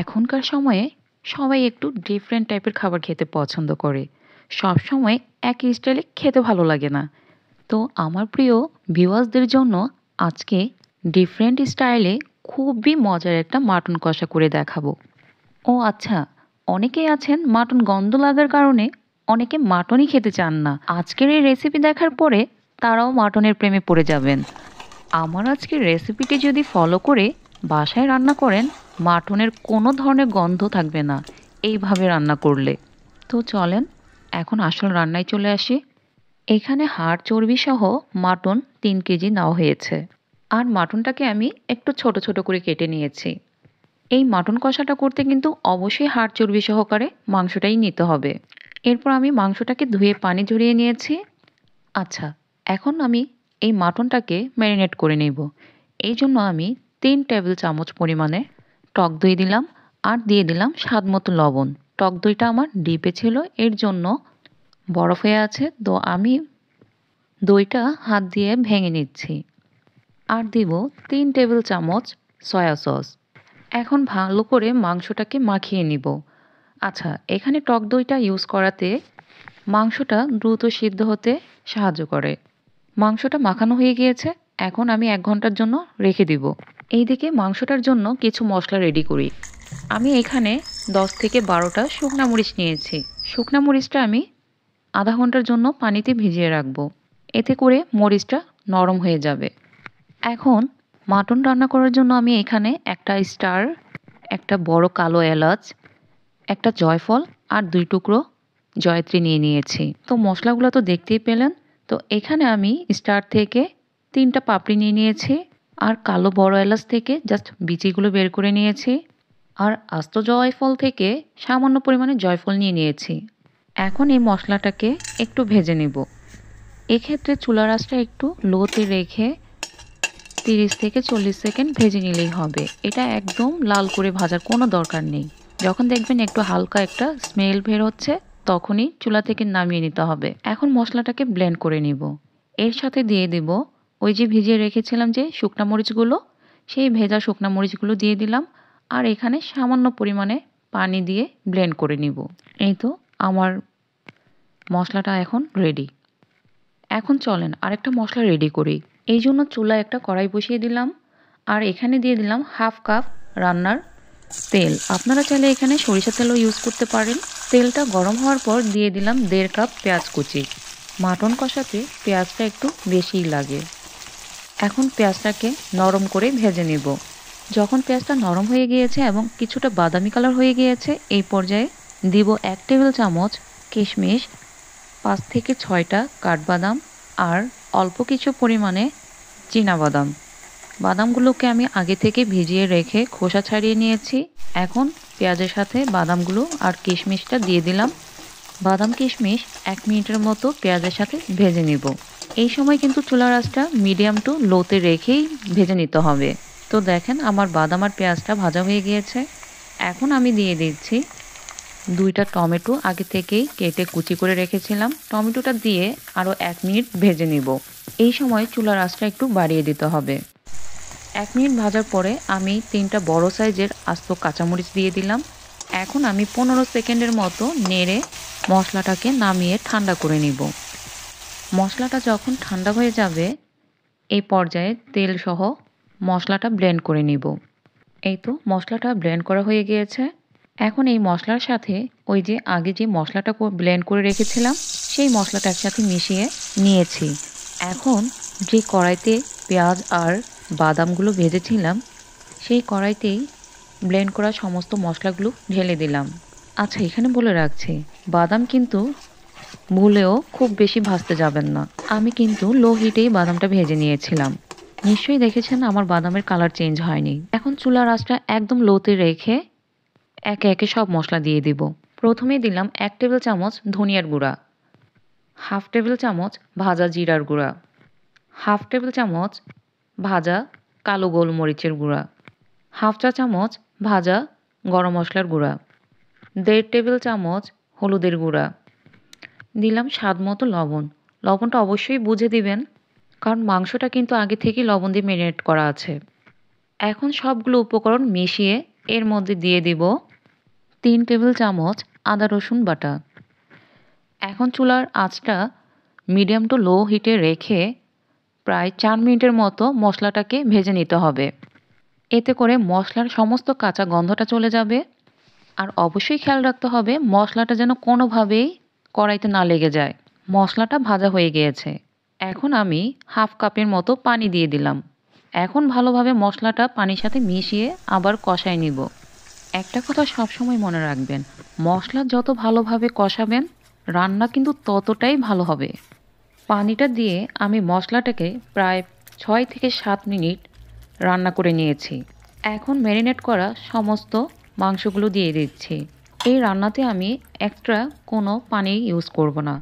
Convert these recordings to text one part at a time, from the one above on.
এখনকার সময়ে সবাই একটু ডিফারেন্ট টাইপের খাবার খেতে পছন্দ করে সব সময় একই স্টাইলে খেতে ভালো লাগে না তো আমার প্রিয় ভিওয়ার্সদের জন্য আজকে ডিফারেন্ট স্টাইলে খুবই মজার একটা মাটন কষা করে দেখাবো ও আচ্ছা অনেকেই আছেন মাটন গন্ধ লাগার কারণে অনেকে মাটনই খেতে চান না আজকের এই রেসিপি দেখার পরে তারাও মাটনের প্রেমে পড়ে যাবেন আমার আজকের রেসিপিটি যদি ফলো করে বাসায় রান্না করেন মাটনের কোনো ধরনের গন্ধ থাকবে না এইভাবে রান্না করলে তো চলেন এখন আসল রান্নায় চলে আসি এখানে হাড় চর্বি সহ মাটন তিন কেজি নেওয়া হয়েছে আর মাটনটাকে আমি একটু ছোট ছোট করে কেটে নিয়েছি এই মাটন কষাটা করতে কিন্তু অবশ্যই হাড় চর্বি সহকারে মাংসটাই নিতে হবে এরপর আমি মাংসটাকে ধুয়ে পানি ঝরিয়ে নিয়েছি আচ্ছা এখন আমি এই মাটনটাকে ম্যারিনেট করে নেব এই জন্য আমি তিন টেবিল চামচ পরিমাণে টক দই দিলাম আর দিয়ে দিলাম স্বাদ মতো লবণ টক দইটা আমার ডিপে ছিল এর জন্য বরফ হয়ে আছে তো আমি দইটা হাত দিয়ে ভেঙে নিচ্ছি আর দিব তিন টেবিল চামচ সয়া সস এখন ভালো করে মাংসটাকে মাখিয়ে নিব আচ্ছা এখানে টক দইটা ইউজ করাতে মাংসটা দ্রুত সিদ্ধ হতে সাহায্য করে মাংসটা মাখানো হয়ে গিয়েছে এখন আমি এক ঘন্টার জন্য রেখে দিব এইদিকে মাংসটার জন্য কিছু মশলা রেডি করি আমি এখানে 10 থেকে বারোটা শুকনা মরিচ নিয়েছি শুকনা মরিচটা আমি আধা ঘন্টার জন্য পানিতে ভিজিয়ে রাখবো এতে করে মরিচটা নরম হয়ে যাবে এখন মাটন রান্না করার জন্য আমি এখানে একটা স্টার একটা বড় কালো এলাচ একটা জয়ফল আর দুই টুকরো জয়ত্রী নিয়ে নিয়েছি তো মশলাগুলো তো দেখতেই পেলেন তো এখানে আমি স্টার থেকে তিনটা পাপড়ি নিয়ে নিয়েছি আর কালো বড় এলাচ থেকে জাস্ট বিচিগুলো বের করে নিয়েছি আর আস্ত জয়ফল থেকে সামান্য পরিমাণে জয়ফল নিয়ে নিয়েছি এখন এই মশলাটাকে একটু ভেজে নেব এক্ষেত্রে চুলার আঁচটা একটু লোতে রেখে তিরিশ থেকে চল্লিশ সেকেন্ড ভেজে নিলেই হবে এটা একদম লাল করে ভাজার কোনো দরকার নেই যখন দেখবেন একটু হালকা একটা স্মেল বের হচ্ছে তখনই চুলা থেকে নামিয়ে নিতে হবে এখন মশলাটাকে ব্লেন্ড করে নিব এর সাথে দিয়ে দেব ওই যে ভিজিয়ে রেখেছিলাম যে শুকনা মরিচগুলো সেই ভেজা শুকনা মরিচগুলো দিয়ে দিলাম আর এখানে সামান্য পরিমাণে পানি দিয়ে ব্লেন্ড করে নিব এই তো আমার মশলাটা এখন রেডি এখন চলেন আরেকটা মশলা রেডি করি এই জন্য চুলায় একটা কড়াই বসিয়ে দিলাম আর এখানে দিয়ে দিলাম হাফ কাপ রান্নার তেল আপনারা চাইলে এখানে সরিষা তেলও ইউজ করতে পারেন তেলটা গরম হওয়ার পর দিয়ে দিলাম দেড় কাপ পেঁয়াজ কুচি মাটন কষাতে পেঁয়াজটা একটু বেশিই লাগে এখন পেঁয়াজটাকে নরম করে ভেজে নেব যখন পেঁয়াজটা নরম হয়ে গিয়েছে এবং কিছুটা বাদামি কালার হয়ে গিয়েছে এই পর্যায়ে দিব এক টেবিল চামচ কিশমিশ পাঁচ থেকে ছয়টা কাঠবাদাম আর অল্প কিছু পরিমাণে বাদাম বাদামগুলোকে আমি আগে থেকে ভিজিয়ে রেখে খোসা ছাড়িয়ে নিয়েছি এখন পেঁয়াজের সাথে বাদামগুলো আর কিশমিশটা দিয়ে দিলাম বাদাম কিশমিশ এক মিনিটের মতো পেঁয়াজের সাথে ভেজে নেব এই সময় কিন্তু চুলার আঁচটা মিডিয়াম টু লোতে রেখেই ভেজে নিতে হবে তো দেখেন আমার বাদাম আর পেঁয়াজটা ভাজা হয়ে গিয়েছে এখন আমি দিয়ে দিচ্ছি দুইটা টমেটো আগে থেকেই কেটে কুচি করে রেখেছিলাম টমেটোটা দিয়ে আরও এক মিনিট ভেজে নিব এই সময় চুলার আঁচটা একটু বাড়িয়ে দিতে হবে এক মিনিট ভাজার পরে আমি তিনটা বড় সাইজের আস্ত কাঁচামরিচ দিয়ে দিলাম এখন আমি পনেরো সেকেন্ডের মতো নেড়ে মশলাটাকে নামিয়ে ঠান্ডা করে নিব মশলাটা যখন ঠান্ডা হয়ে যাবে এই পর্যায়ে তেল সহ মশলাটা ব্লেন্ড করে নিব এই তো মশলাটা ব্লেন্ড করা হয়ে গিয়েছে এখন এই মশলার সাথে ওই যে আগে যে মশলাটা ব্লেন্ড করে রেখেছিলাম সেই মশলাটা একসাথে মিশিয়ে নিয়েছি এখন যে কড়াইতে পেঁয়াজ আর বাদামগুলো ভেজেছিলাম সেই কড়াইতেই ব্লেন্ড করা সমস্ত মশলাগুলো ঢেলে দিলাম আচ্ছা এখানে বলে রাখছি বাদাম কিন্তু ভুলেও খুব বেশি ভাজতে যাবেন না আমি কিন্তু লো হিটেই বাদামটা ভেজে নিয়েছিলাম নিশ্চয়ই দেখেছেন আমার বাদামের কালার চেঞ্জ হয়নি এখন চুলার আঁচটা একদম লোতে রেখে একে একে সব মশলা দিয়ে দিব প্রথমে দিলাম এক টেবিল চামচ ধনিয়ার গুঁড়া হাফ টেবিল চামচ ভাজা জিরার গুঁড়া হাফ টেবিল চামচ ভাজা কালো গোলমরিচের গুঁড়া হাফ চা চামচ ভাজা গরম মশলার গুঁড়া দেড় টেবিল চামচ হলুদের গুঁড়া দিলাম স্বাদ মতো লবণ লবণটা অবশ্যই বুঝে দিবেন কারণ মাংসটা কিন্তু আগে থেকেই লবণ দিয়ে ম্যারিনেট করা আছে এখন সবগুলো উপকরণ মিশিয়ে এর মধ্যে দিয়ে দিব তিন টেবিল চামচ আদা রসুন বাটা এখন চুলার আঁচটা মিডিয়াম টু লো হিটে রেখে প্রায় চার মিনিটের মতো মশলাটাকে ভেজে নিতে হবে এতে করে মশলার সমস্ত কাঁচা গন্ধটা চলে যাবে আর অবশ্যই খেয়াল রাখতে হবে মশলাটা যেন কোনোভাবেই কড়াইতে না লেগে যায় মশলাটা ভাজা হয়ে গিয়েছে এখন আমি হাফ কাপের মতো পানি দিয়ে দিলাম এখন ভালোভাবে মশলাটা পানির সাথে মিশিয়ে আবার কষায় নিব একটা কথা সবসময় মনে রাখবেন মশলা যত ভালোভাবে কষাবেন রান্না কিন্তু ততটাই ভালো হবে পানিটা দিয়ে আমি মশলাটাকে প্রায় ছয় থেকে সাত মিনিট রান্না করে নিয়েছি এখন ম্যারিনেট করা সমস্ত মাংসগুলো দিয়ে দিচ্ছি এই রান্নাতে আমি একটা কোনো পানি ইউজ করব না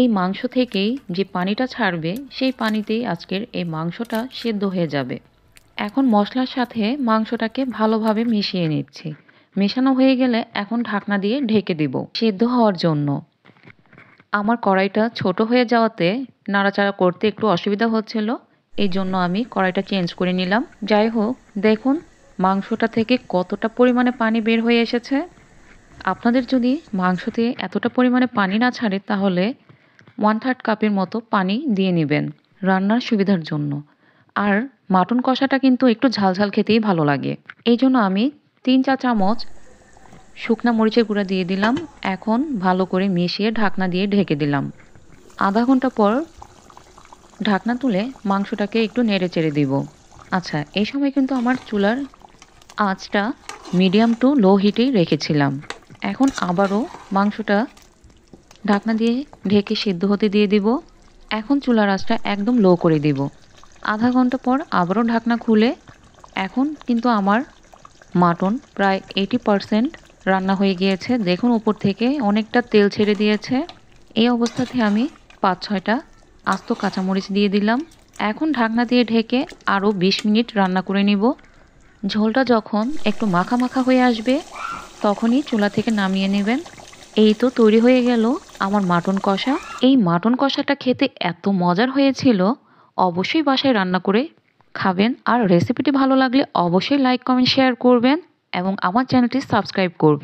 এই মাংস থেকেই যে পানিটা ছাড়বে সেই পানিতেই আজকের এই মাংসটা সেদ্ধ হয়ে যাবে এখন মশলার সাথে মাংসটাকে ভালোভাবে মিশিয়ে নিচ্ছি মেশানো হয়ে গেলে এখন ঢাকনা দিয়ে ঢেকে দেব সেদ্ধ হওয়ার জন্য আমার কড়াইটা ছোট হয়ে যাওয়াতে নাড়াচাড়া করতে একটু অসুবিধা হচ্ছিল এই জন্য আমি কড়াইটা চেঞ্জ করে নিলাম যাই হোক দেখুন মাংসটা থেকে কতটা পরিমাণে পানি বের হয়ে এসেছে আপনাদের যদি মাংসতে এতটা পরিমাণে পানি না ছাড়ে তাহলে ওয়ান থার্ড কাপের মতো পানি দিয়ে নেবেন রান্নার সুবিধার জন্য আর মাটন কষাটা কিন্তু একটু ঝালঝাল খেতেই ভালো লাগে এই জন্য আমি তিন চা চামচ শুকনা মরিচের গুঁড়া দিয়ে দিলাম এখন ভালো করে মিশিয়ে ঢাকনা দিয়ে ঢেকে দিলাম আধা ঘন্টা পর ঢাকনা তুলে মাংসটাকে একটু নেড়ে চেড়ে দিব আচ্ছা এই সময় কিন্তু আমার চুলার আঁচটা মিডিয়াম টু লো হিটেই রেখেছিলাম এখন আবারও মাংসটা ঢাকনা দিয়ে ঢেকে সিদ্ধ হতে দিয়ে দিব এখন চুলার আঁচটা একদম লো করে দিব আধা ঘন্টা পর আবারও ঢাকনা খুলে এখন কিন্তু আমার মাটন প্রায় এইটি পারসেন্ট রান্না হয়ে গিয়েছে দেখুন উপর থেকে অনেকটা তেল ছেড়ে দিয়েছে এই অবস্থাতে আমি পাঁচ ছয়টা আস্ত কাঁচামরিচ দিয়ে দিলাম এখন ঢাকনা দিয়ে ঢেকে আরও ২০ মিনিট রান্না করে নিব ঝোলটা যখন একটু মাখা মাখা হয়ে আসবে তখনই চুলা থেকে নামিয়ে নেবেন এই তো তৈরি হয়ে গেল আমার মাটন কষা এই মাটন কষাটা খেতে এত মজার হয়েছিল অবশ্যই বাসায় রান্না করে খাবেন আর রেসিপিটি ভালো লাগলে অবশ্যই লাইক কমেন্ট শেয়ার করবেন এবং আমার চ্যানেলটি সাবস্ক্রাইব করবেন